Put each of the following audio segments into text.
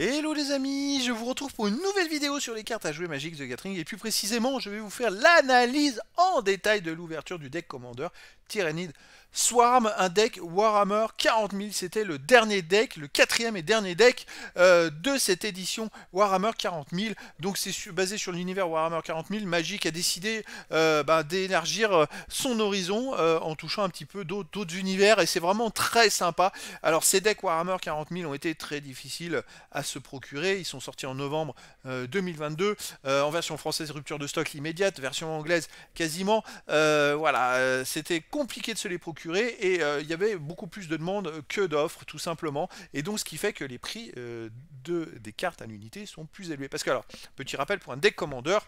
Hello les amis, je vous retrouve pour une nouvelle vidéo sur les cartes à jouer Magic the Gathering et plus précisément je vais vous faire l'analyse en détail de l'ouverture du deck Commander Tyrannid Swarm, un deck Warhammer 40 000. C'était le dernier deck, le quatrième et dernier deck euh, de cette édition Warhammer 40 000. Donc c'est basé sur l'univers Warhammer 40 000. Magic a décidé euh, ben, d'élargir euh, son horizon en touchant un petit peu d'autres univers et c'est vraiment très sympa. Alors ces decks Warhammer 40 000 ont été très difficiles à se procurer. Ils sont sortis en novembre 2022 en version française rupture de stock immédiate, version anglaise quasiment. voilà, c'était compliqué de se les procurer et euh, il y avait beaucoup plus de demandes que d'offres tout simplement et donc ce qui fait que les prix euh, de, des cartes à l'unité sont plus élevés. Parce que alors, petit rappel pour un deck commandeur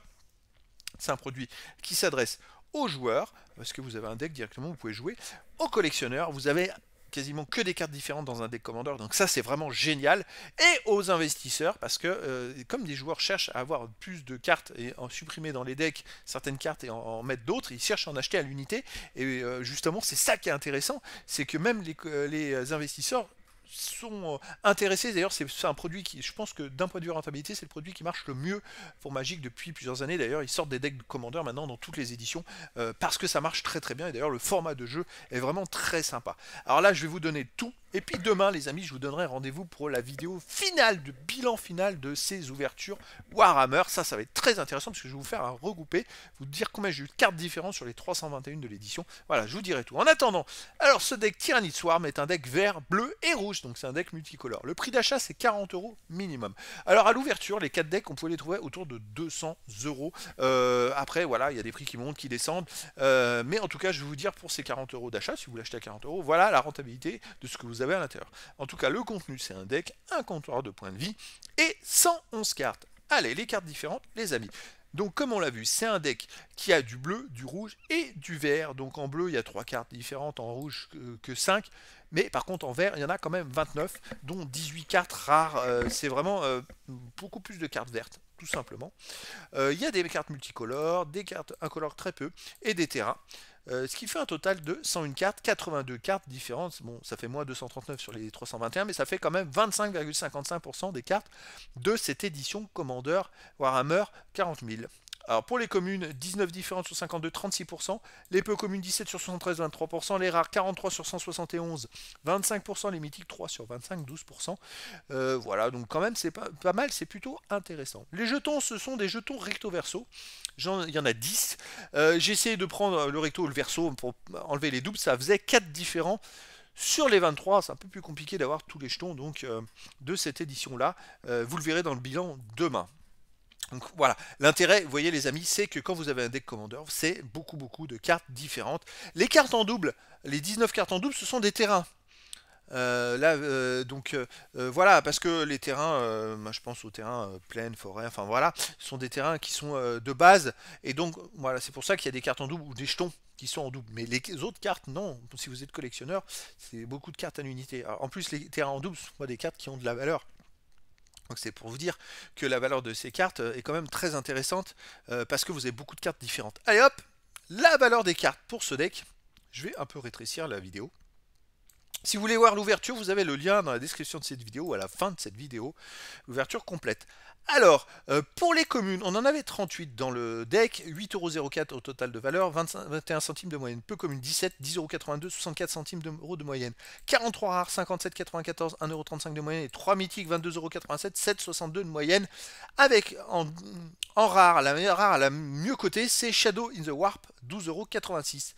c'est un produit qui s'adresse aux joueurs, parce que vous avez un deck directement, vous pouvez jouer, aux collectionneurs, vous avez quasiment que des cartes différentes dans un deck commander, donc ça c'est vraiment génial. Et aux investisseurs, parce que euh, comme des joueurs cherchent à avoir plus de cartes et en supprimer dans les decks certaines cartes et en, mettre d'autres, ils cherchent à en acheter à l'unité. Et euh, justement, c'est ça qui est intéressant, c'est que même les, euh, les investisseurs sont euh, intéressés. D'ailleurs, c'est un produit qui, je pense que d'un point de vue rentabilité, c'est le produit qui marche le mieux pour Magic depuis plusieurs années. D'ailleurs, ils sortent des decks de commandeurs maintenant dans toutes les éditions euh, parce que ça marche très très bien. Et d'ailleurs, le format de jeu est vraiment très sympa. Alors là, je vais vous donner tout et puis demain, les amis, je vous donnerai rendez-vous pour la vidéo finale, de bilan final de ces ouvertures Warhammer. Ça, ça va être très intéressant parce que je vais vous faire un regroupé, vous dire combien j'ai eu de cartes différentes sur les 321 de l'édition. Voilà, je vous dirai tout. En attendant, alors ce deck Tyranny Swarm est un deck vert, bleu et rouge, donc c'est un deck multicolore. Le prix d'achat, c'est 40 euros minimum. Alors à l'ouverture, les 4 decks, on pouvait les trouver autour de 200 euros. Euh, après, voilà, il y a des prix qui montent, qui descendent. Euh, mais en tout cas, je vais vous dire pour ces 40 euros d'achat, si vous l'achetez à 40 euros, voilà la rentabilité de ce que vous vous à l'intérieur. En tout cas, le contenu, c'est un deck, un comptoir de points de vie et 111 cartes. Allez, les cartes différentes, les amis. Donc comme on l'a vu, c'est un deck qui a du bleu, du rouge et du vert. Donc en bleu, il y a trois cartes différentes, en rouge que cinq, Mais par contre en vert, il y en a quand même 29, dont 18 cartes rares. Euh, c'est vraiment euh, beaucoup plus de cartes vertes, tout simplement. Euh, il y a des cartes multicolores, des cartes incolores très peu, et des terrains. Euh, ce qui fait un total de 101 cartes, 82 cartes différentes. Bon, ça fait moins 239 sur les 321, mais ça fait quand même 25,55% des cartes de cette édition Commander Warhammer 40 000. Alors pour les communes, 19 différentes sur 52, 36%. Les peu communes, 17 sur 73, 23%. Les rares, 43 sur 171, 25%. Les mythiques, 3 sur 25, 12%. Euh, voilà, donc quand même, c'est pas, mal, c'est plutôt intéressant. Les jetons, ce sont des jetons recto-verso. Il y en a 10. Euh, j'ai essayé de prendre le recto ou le verso pour enlever les doubles. Ça faisait 4 différents. Sur les 23, c'est un peu plus compliqué d'avoir tous les jetons donc, euh, de cette édition-là. vous le verrez dans le bilan demain. Donc voilà, l'intérêt, vous voyez les amis, c'est que quand vous avez un deck commander, c'est beaucoup beaucoup de cartes différentes. Les cartes en double, les 19 cartes en double, ce sont des terrains. Euh, là, euh, donc euh, voilà, parce que les terrains, moi, je pense aux terrains pleines, forêts, enfin voilà, ce sont des terrains qui sont de base, et donc voilà, c'est pour ça qu'il y a des cartes en double ou des jetons qui sont en double. Mais les autres cartes, non. Si vous êtes collectionneur, c'est beaucoup de cartes en unité. en plus, les terrains en double sont des cartes qui ont de la valeur. Donc c'est pour vous dire que la valeur de ces cartes euh, est quand même très intéressante euh, parce que vous avez beaucoup de cartes différentes. Allez hop, la valeur des cartes pour ce deck. Je vais un peu rétrécir la vidéo. Si vous voulez voir l'ouverture, vous avez le lien dans la description de cette vidéo, ou à la fin de cette vidéo, Ouverture complète. Alors, euh, pour les communes, on en avait 38 dans le deck, 8,04€ au total de valeur, 21 centimes de moyenne. Peu communes, 17, 10,82€, 64 centimes d'euros de moyenne. 43 rares, 57,94€, 1,35€ de moyenne. Et 3 mythiques, 22,87€, 7,62€ de moyenne. Avec en, en rare, la meilleure rare la mieux cotée, c'est Shadow in the Warp, 12,86€.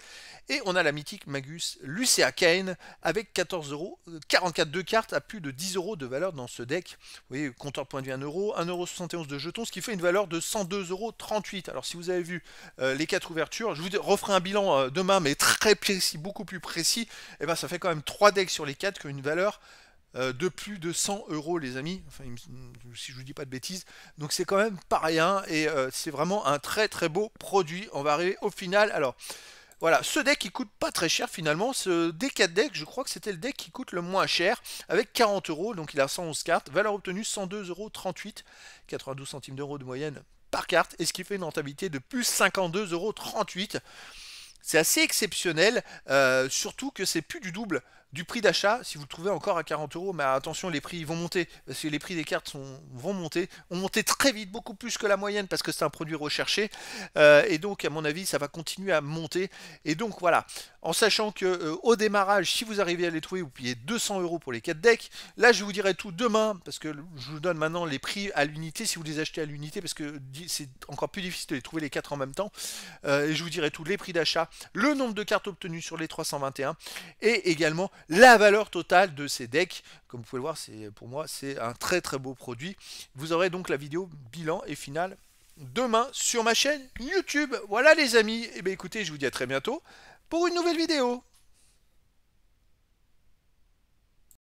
Et on a la mythique Magus Lucia Kane avec 14,44€, 44 de cartes à plus de 10€ de valeur dans ce deck. Vous voyez, compteur point de vue 1€, 1,71€ de jetons, ce qui fait une valeur de 102,38€. Alors si vous avez vu euh, les 4 ouvertures, je vous referai un bilan euh, demain, mais très précis, beaucoup plus précis. Et eh ben ça fait quand même 3 decks sur les 4 qui ont une valeur euh, de plus de 100 euros les amis, enfin, si je vous dis pas de bêtises, donc c'est quand même pas rien et euh, c'est vraiment un très très beau produit, on va arriver au final, alors voilà, ce deck il coûte pas très cher finalement, ce deck 4 deck je crois que c'était le deck qui coûte le moins cher avec 40 euros, donc il a 111 cartes, valeur obtenue 102 euros 92 centimes d'euros de moyenne par carte et ce qui fait une rentabilité de plus 52 euros c'est assez exceptionnel, euh, surtout que c'est plus du double du prix d'achat, si vous le trouvez encore à 40 euros, mais attention, les prix vont monter, parce les prix des cartes sont, vont monter, ont monté très vite, beaucoup plus que la moyenne, parce que c'est un produit recherché, euh, et donc à mon avis, ça va continuer à monter, et donc voilà, en sachant que euh, au démarrage, si vous arrivez à les trouver, vous payez 200 euros pour les 4 decks, là je vous dirai tout demain, parce que je vous donne maintenant les prix à l'unité, si vous les achetez à l'unité, parce que c'est encore plus difficile de les trouver les 4 en même temps, euh, et je vous dirai tout, les prix d'achat, le nombre de cartes obtenues sur les 321, et également la valeur totale de ces decks. Comme vous pouvez le voir, c'est pour moi, c'est un très très beau produit. Vous aurez donc la vidéo bilan et finale demain sur ma chaîne YouTube. Voilà les amis, et eh bien écoutez, je vous dis à très bientôt pour une nouvelle vidéo.